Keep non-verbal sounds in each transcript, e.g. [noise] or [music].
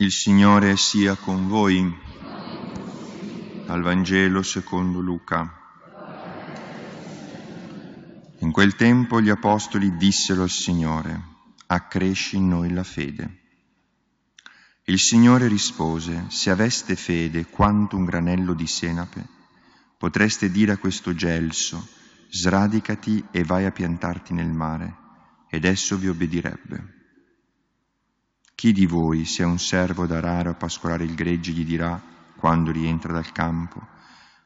Il Signore sia con voi. Dal Vangelo secondo Luca. In quel tempo gli apostoli dissero al Signore, accresci in noi la fede. Il Signore rispose, se aveste fede quanto un granello di senape, potreste dire a questo gelso, sradicati e vai a piantarti nel mare, ed esso vi obbedirebbe. Chi di voi, se a un servo d'arare a pascolare il gregge, gli dirà, quando rientra dal campo,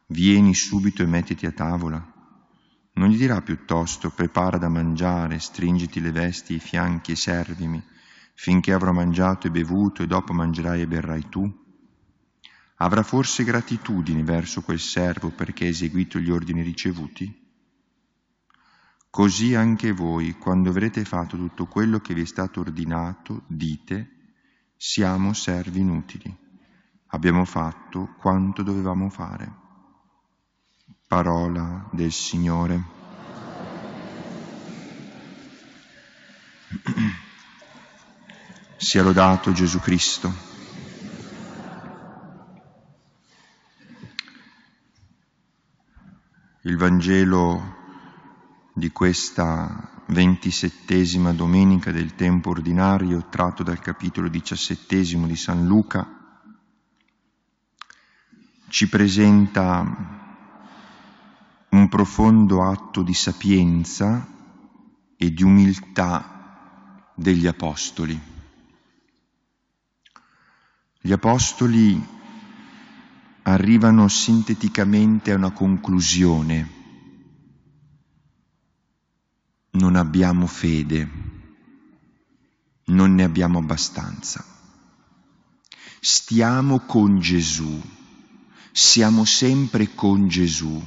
vieni subito e mettiti a tavola? Non gli dirà piuttosto, prepara da mangiare, stringiti le vesti, i fianchi e servimi, finché avrò mangiato e bevuto e dopo mangerai e berrai tu? Avrà forse gratitudine verso quel servo perché ha eseguito gli ordini ricevuti? Così anche voi, quando avrete fatto tutto quello che vi è stato ordinato, dite, siamo servi inutili, abbiamo fatto quanto dovevamo fare. Parola del Signore. Sia lodato Gesù Cristo. Il Vangelo di questa ventisettesima domenica del tempo ordinario tratto dal capitolo diciassettesimo di San Luca ci presenta un profondo atto di sapienza e di umiltà degli apostoli. Gli apostoli arrivano sinteticamente a una conclusione non abbiamo fede, non ne abbiamo abbastanza. Stiamo con Gesù, siamo sempre con Gesù,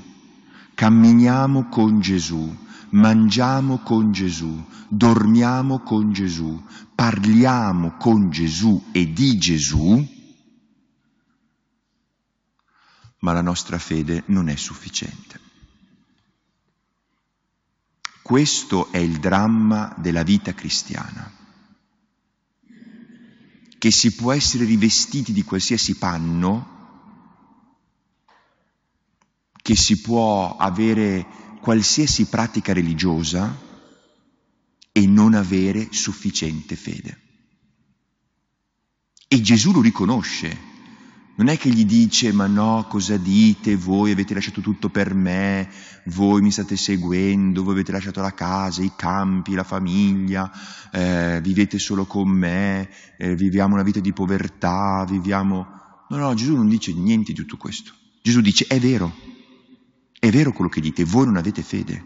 camminiamo con Gesù, mangiamo con Gesù, dormiamo con Gesù, parliamo con Gesù e di Gesù, ma la nostra fede non è sufficiente. Questo è il dramma della vita cristiana, che si può essere rivestiti di qualsiasi panno, che si può avere qualsiasi pratica religiosa e non avere sufficiente fede. E Gesù lo riconosce non è che gli dice, ma no, cosa dite, voi avete lasciato tutto per me, voi mi state seguendo, voi avete lasciato la casa, i campi, la famiglia, eh, vivete solo con me, eh, viviamo una vita di povertà, viviamo... No, no, Gesù non dice niente di tutto questo. Gesù dice, è vero, è vero quello che dite, voi non avete fede.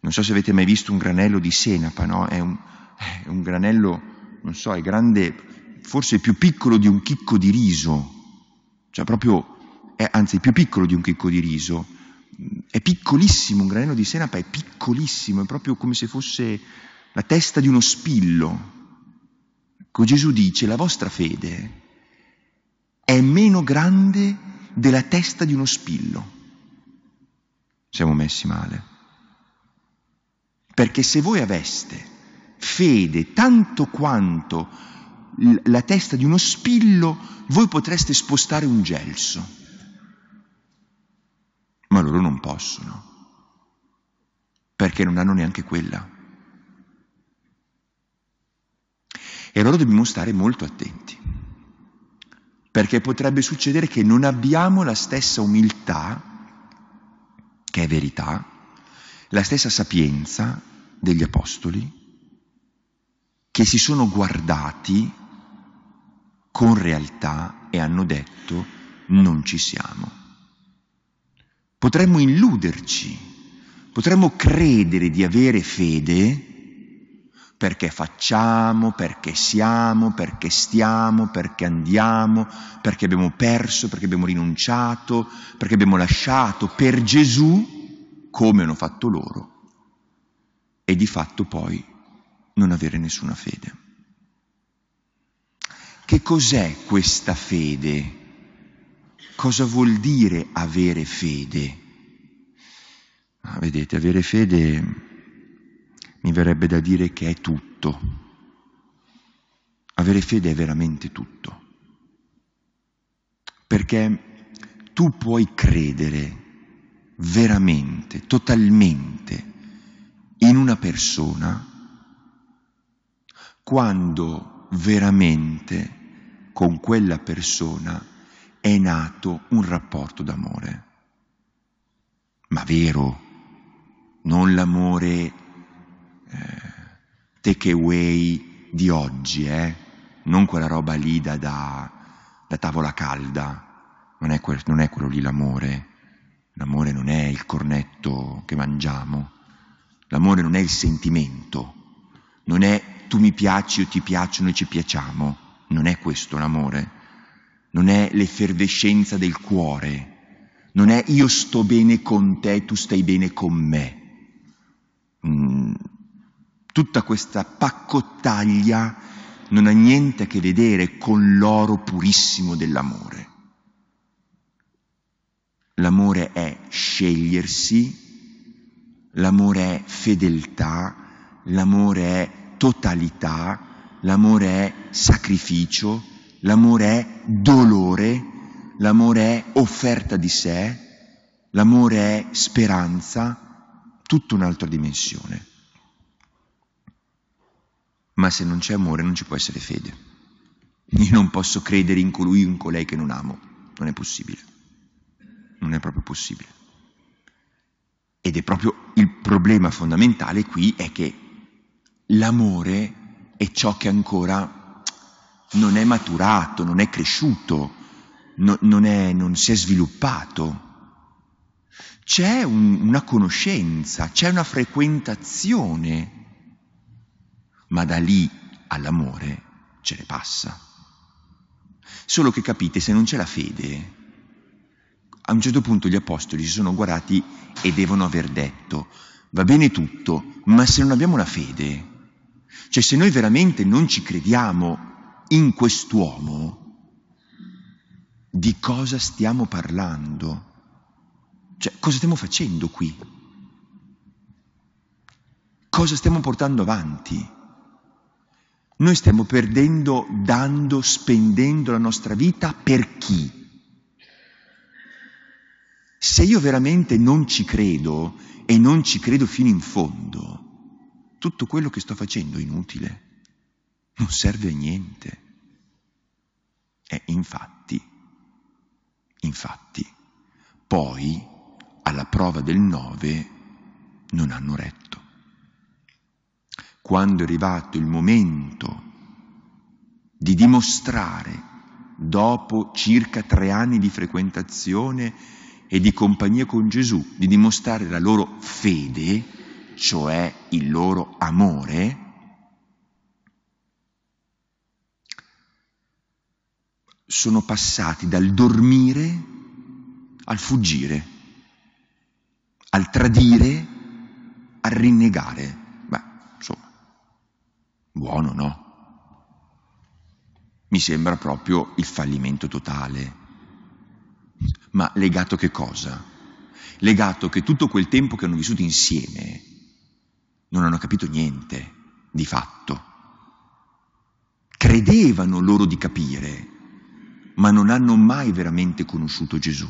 Non so se avete mai visto un granello di senapa, no? È un, è un granello, non so, è grande, forse più piccolo di un chicco di riso, cioè proprio, è, anzi più piccolo di un chicco di riso, è piccolissimo, un granello di senapa è piccolissimo, è proprio come se fosse la testa di uno spillo. Ecco, Gesù dice, la vostra fede è meno grande della testa di uno spillo. Siamo messi male. Perché se voi aveste fede tanto quanto la testa di uno spillo, voi potreste spostare un gelso. Ma loro non possono, perché non hanno neanche quella. E allora dobbiamo stare molto attenti, perché potrebbe succedere che non abbiamo la stessa umiltà, che è verità, la stessa sapienza degli apostoli, che si sono guardati con realtà e hanno detto non ci siamo. Potremmo illuderci, potremmo credere di avere fede perché facciamo, perché siamo, perché stiamo, perché andiamo, perché abbiamo perso, perché abbiamo rinunciato, perché abbiamo lasciato per Gesù come hanno fatto loro e di fatto poi non avere nessuna fede. Che cos'è questa fede? Cosa vuol dire avere fede? Ah, vedete, avere fede mi verrebbe da dire che è tutto. Avere fede è veramente tutto. Perché tu puoi credere veramente, totalmente in una persona quando veramente con quella persona è nato un rapporto d'amore. Ma vero, non l'amore eh, take away di oggi, eh? non quella roba lì da, da, da tavola calda, non è, quel, non è quello lì l'amore. L'amore non è il cornetto che mangiamo, l'amore non è il sentimento, non è tu mi piaci, o ti piaccio, noi ci piacciamo. Non è questo l'amore, non è l'effervescenza del cuore, non è io sto bene con te, tu stai bene con me. Mm. Tutta questa paccottaglia non ha niente a che vedere con l'oro purissimo dell'amore. L'amore è scegliersi, l'amore è fedeltà, l'amore è totalità, l'amore è sacrificio, l'amore è dolore, l'amore è offerta di sé, l'amore è speranza, tutta un'altra dimensione. Ma se non c'è amore non ci può essere fede. Io non posso credere in colui o in colei che non amo, non è possibile, non è proprio possibile. Ed è proprio il problema fondamentale qui è che l'amore è ciò che ancora non è maturato, non è cresciuto, no, non, è, non, si è sviluppato. C'è un, una conoscenza, c'è una frequentazione, ma da lì all'amore ce ne passa. Solo che capite, se non c'è la fede, a un certo punto gli apostoli si sono guardati e devono aver detto, va bene tutto, ma se non abbiamo la fede, cioè se noi veramente non ci crediamo in quest'uomo, di cosa stiamo parlando? Cioè cosa stiamo facendo qui? Cosa stiamo portando avanti? Noi stiamo perdendo, dando, spendendo la nostra vita per chi? se io veramente non ci credo e non ci credo fino in fondo, tutto quello che sto facendo è inutile, non serve a niente. E infatti, infatti, poi alla prova del 9 non hanno retto. Quando è arrivato il momento di dimostrare, dopo circa tre anni di frequentazione e di compagnia con Gesù, di dimostrare la loro fede, cioè il loro amore, sono passati dal dormire al fuggire, al tradire, al rinnegare. Beh, insomma, buono no? Mi sembra proprio il fallimento totale. Ma legato che cosa? Legato che tutto quel tempo che hanno vissuto insieme, non hanno capito niente di fatto. Credevano loro di capire, ma non hanno mai veramente conosciuto Gesù.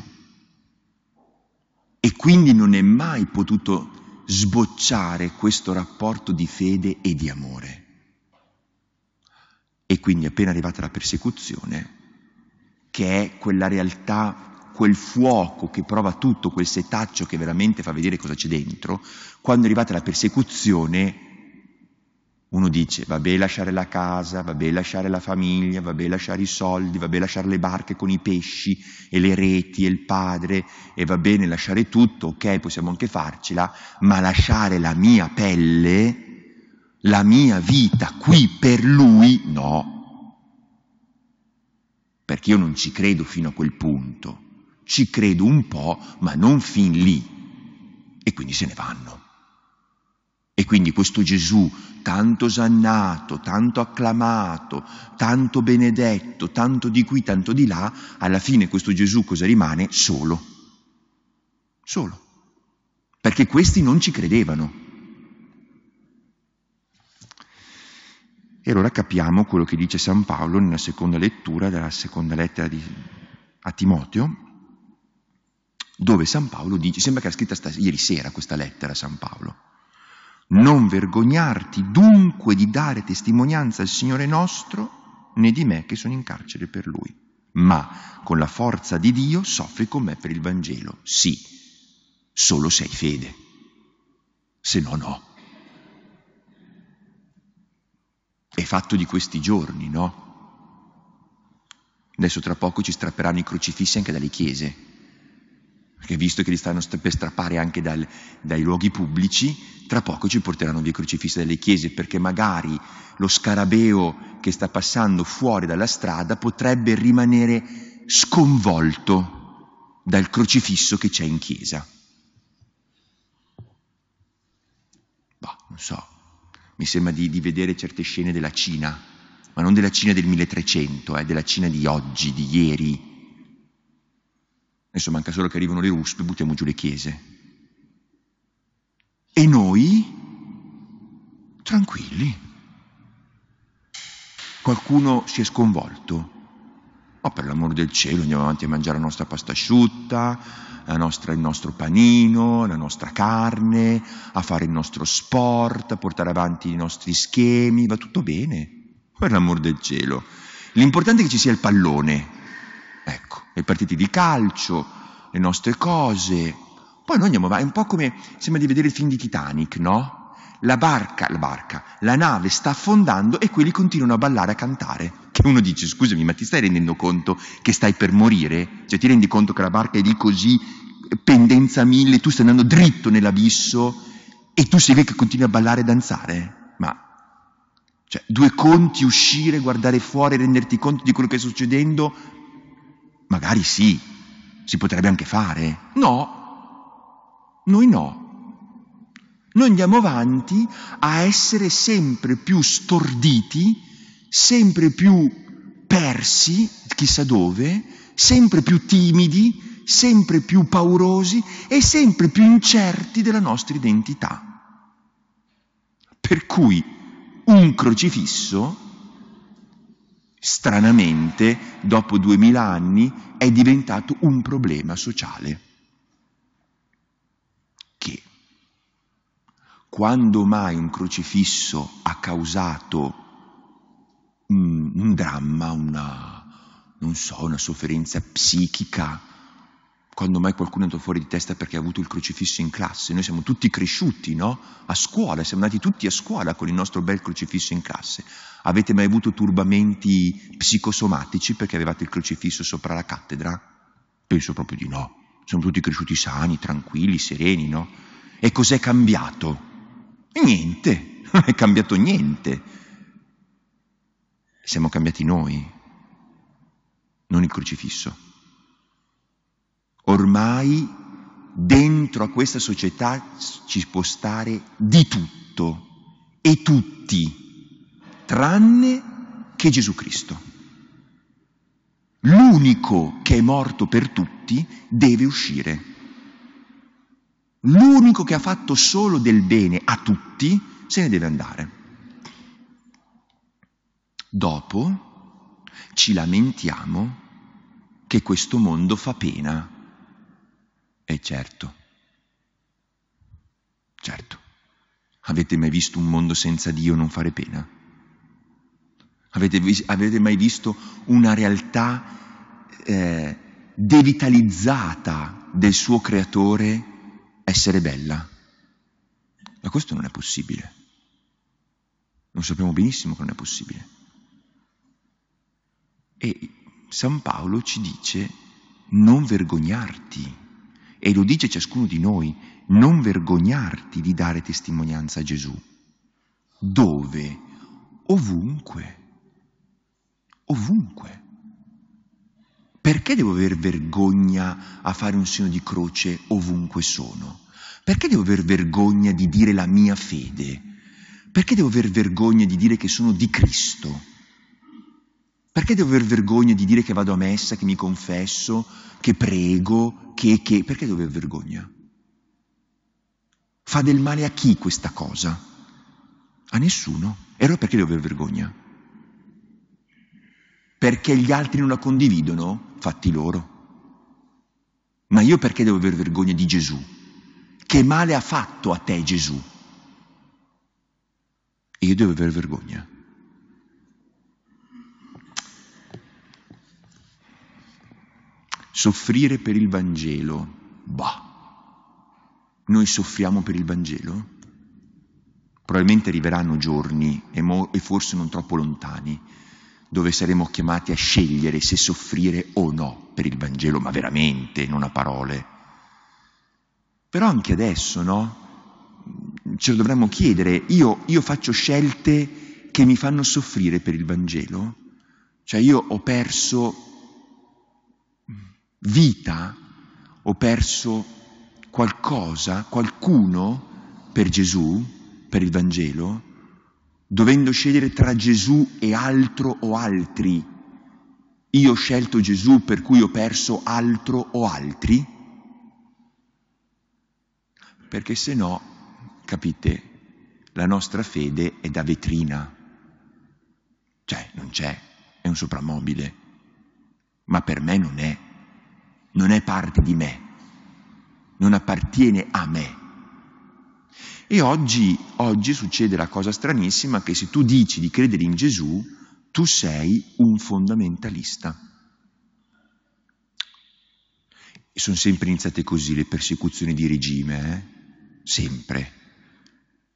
E quindi non è mai potuto sbocciare questo rapporto di fede e di amore. E quindi appena arrivata la persecuzione, che è quella realtà quel fuoco che prova tutto, quel setaccio che veramente fa vedere cosa c'è dentro, quando è arrivata la persecuzione, uno dice, vabbè lasciare la casa, vabbè lasciare la famiglia, vabbè lasciare i soldi, vabbè lasciare le barche con i pesci e le reti e il padre, e va bene lasciare tutto, ok, possiamo anche farcela, ma lasciare la mia pelle, la mia vita qui per lui, no. Perché io non ci credo fino a quel punto ci credo un po', ma non fin lì. E quindi se ne vanno. E quindi questo Gesù, tanto sannato, tanto acclamato, tanto benedetto, tanto di qui, tanto di là, alla fine questo Gesù cosa rimane? Solo. Solo. Perché questi non ci credevano. E allora capiamo quello che dice San Paolo nella seconda lettura della seconda lettera di, a Timoteo, dove San Paolo dice, sembra che era scritta sta, ieri sera questa lettera a San Paolo, non vergognarti dunque di dare testimonianza al Signore nostro né di me che sono in carcere per Lui, ma con la forza di Dio soffri con me per il Vangelo. Sì, solo se hai fede, se no no. È fatto di questi giorni, no? Adesso tra poco ci strapperanno i crocifissi anche dalle chiese, perché visto che li stanno per strappare anche dal, dai luoghi pubblici, tra poco ci porteranno via i crocifissi dalle chiese, perché magari lo scarabeo che sta passando fuori dalla strada potrebbe rimanere sconvolto dal crocifisso che c'è in chiesa. Bah, non so, mi sembra di, di vedere certe scene della Cina, ma non della Cina del 1300, eh, della Cina di oggi, di ieri Adesso manca solo che arrivano le ruspe, buttiamo giù le chiese. E noi, tranquilli. Qualcuno si è sconvolto. Ma oh, per l'amor del cielo andiamo avanti a mangiare la nostra pasta asciutta, nostra, il nostro panino, la nostra carne, a fare il nostro sport, a portare avanti i nostri schemi, va tutto bene. Per l'amor del cielo. L'importante è che ci sia il pallone. Ecco le partite di calcio, le nostre cose. Poi noi andiamo avanti, è un po' come sembra di vedere il film di Titanic, no? La barca, la barca, la nave sta affondando e quelli continuano a ballare, a cantare. Che uno dice, scusami, ma ti stai rendendo conto che stai per morire? Cioè ti rendi conto che la barca è lì così, pendenza mille, tu stai andando dritto nell'abisso e tu sei lì che continui a ballare e danzare? Ma cioè, due conti, uscire, guardare fuori, renderti conto di quello che sta succedendo, Magari sì, si potrebbe anche fare. No, noi no. Noi andiamo avanti a essere sempre più storditi, sempre più persi, chissà dove, sempre più timidi, sempre più paurosi e sempre più incerti della nostra identità. Per cui un crocifisso stranamente, dopo duemila anni, è diventato un problema sociale. Che quando mai un crocifisso ha causato un, un dramma, una, non so, una sofferenza psichica, quando mai qualcuno è andato fuori di testa perché ha avuto il crocifisso in classe. Noi siamo tutti cresciuti, no? A scuola, siamo andati tutti a scuola con il nostro bel crocifisso in classe. Avete mai avuto turbamenti psicosomatici perché avevate il crocifisso sopra la cattedra? Penso proprio di no. Siamo tutti cresciuti sani, tranquilli, sereni, no? E cos'è cambiato? Niente, [laughs] non è cambiato niente. Siamo cambiati noi, non il crocifisso. Ormai dentro a questa società ci può stare di tutto e tutti, tranne che Gesù Cristo. L'unico che è morto per tutti deve uscire. L'unico che ha fatto solo del bene a tutti se ne deve andare. Dopo ci lamentiamo che questo mondo fa pena è certo. Certo. Avete mai visto un mondo senza Dio non fare pena? Avete, vis- avete mai visto una realtà eh, devitalizzata del suo creatore essere bella? Ma questo non è possibile. Lo sappiamo benissimo che non è possibile. E San Paolo ci dice non vergognarti e lo dice ciascuno di noi, non vergognarti di dare testimonianza a Gesù. Dove? Ovunque. Ovunque. Perché devo aver vergogna a fare un segno di croce ovunque sono? Perché devo aver vergogna di dire la mia fede? Perché devo aver vergogna di dire che sono di Cristo? Perché devo aver vergogna di dire che vado a messa, che mi confesso, che prego, che, che? Perché devo aver vergogna? Fa del male a chi questa cosa? A nessuno. E allora perché devo aver vergogna? Perché gli altri non la condividono? Fatti loro. Ma io perché devo aver vergogna di Gesù? Che male ha fatto a te Gesù? E io devo aver vergogna. soffrire per il Vangelo. Bah, noi soffriamo per il Vangelo? Probabilmente arriveranno giorni, e, mo- e forse non troppo lontani, dove saremo chiamati a scegliere se soffrire o no per il Vangelo, ma veramente, non a parole. Però anche adesso, no? Ce lo dovremmo chiedere. Io, io faccio scelte che mi fanno soffrire per il Vangelo? Cioè io ho perso vita, ho perso qualcosa, qualcuno per Gesù, per il Vangelo, dovendo scegliere tra Gesù e altro o altri. Io ho scelto Gesù per cui ho perso altro o altri? Perché se no, capite, la nostra fede è da vetrina. Cioè, non c'è, è un soprammobile. Ma per me non è non è parte di me, non appartiene a me. E oggi, oggi succede la cosa stranissima che se tu dici di credere in Gesù, tu sei un fondamentalista. E sono sempre iniziate così le persecuzioni di regime, eh? sempre.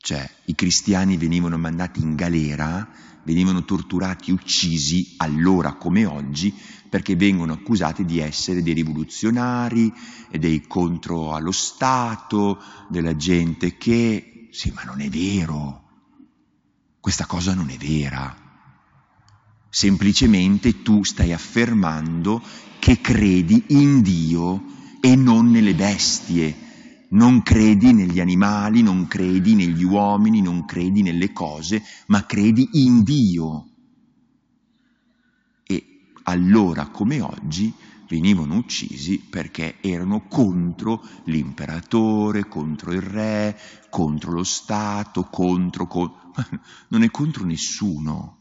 Cioè, i cristiani venivano mandati in galera, venivano torturati, uccisi, allora come oggi, perché vengono accusati di essere dei rivoluzionari, dei contro allo Stato, della gente che... Sì, ma non è vero. Questa cosa non è vera. Semplicemente tu stai affermando che credi in Dio e non nelle bestie non credi negli animali, non credi negli uomini, non credi nelle cose, ma credi in Dio. E allora come oggi venivano uccisi perché erano contro l'imperatore, contro il re, contro lo Stato, contro... Co- non è contro nessuno.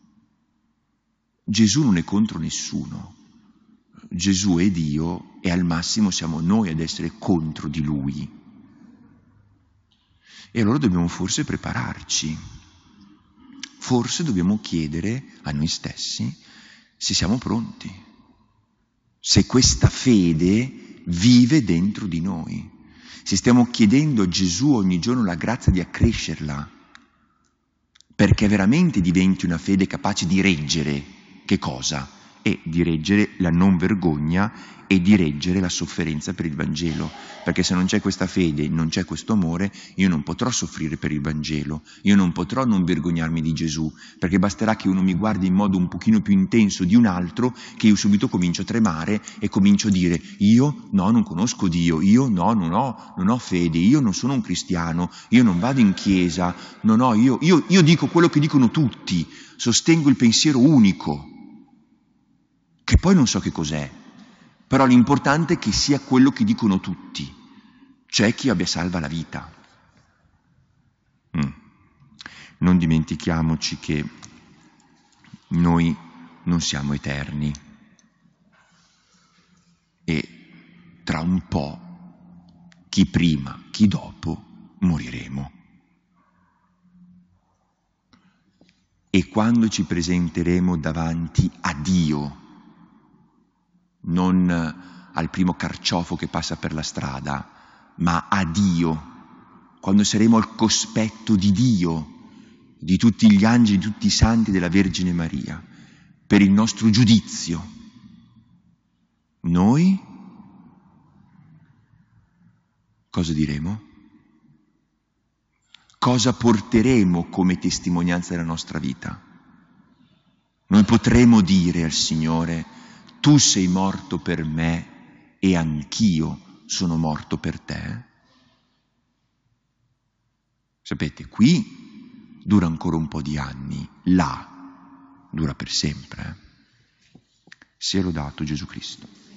Gesù non è contro nessuno. Gesù è Dio e al massimo siamo noi ad essere contro di Lui. E allora dobbiamo forse prepararci, forse dobbiamo chiedere a noi stessi se siamo pronti, se questa fede vive dentro di noi, se stiamo chiedendo a Gesù ogni giorno la grazia di accrescerla, perché veramente diventi una fede capace di reggere che cosa? e di reggere la non vergogna e di reggere la sofferenza per il Vangelo, perché se non c'è questa fede, non c'è questo amore, io non potrò soffrire per il Vangelo, io non potrò non vergognarmi di Gesù, perché basterà che uno mi guardi in modo un pochino più intenso di un altro che io subito comincio a tremare e comincio a dire io no, non conosco Dio, io no, non ho, non ho fede, io non sono un cristiano, io non vado in chiesa, no, no, io, io, io dico quello che dicono tutti, sostengo il pensiero unico che poi non so che cos'è, però l'importante è che sia quello che dicono tutti, cioè chi abbia salva la vita. Mm. Non dimentichiamoci che noi non siamo eterni e tra un po' chi prima, chi dopo moriremo. E quando ci presenteremo davanti a Dio, non eh, al primo carciofo che passa per la strada, ma a Dio, quando saremo al cospetto di Dio, di tutti gli angeli, di tutti i santi della Vergine Maria, per il nostro giudizio. Noi cosa diremo? Cosa porteremo come testimonianza della nostra vita? Noi potremo dire al Signore, tu sei morto per me e anch'io sono morto per te? Sapete, qui dura ancora un po' di anni, là dura per sempre. Eh? Sia lodato Gesù Cristo.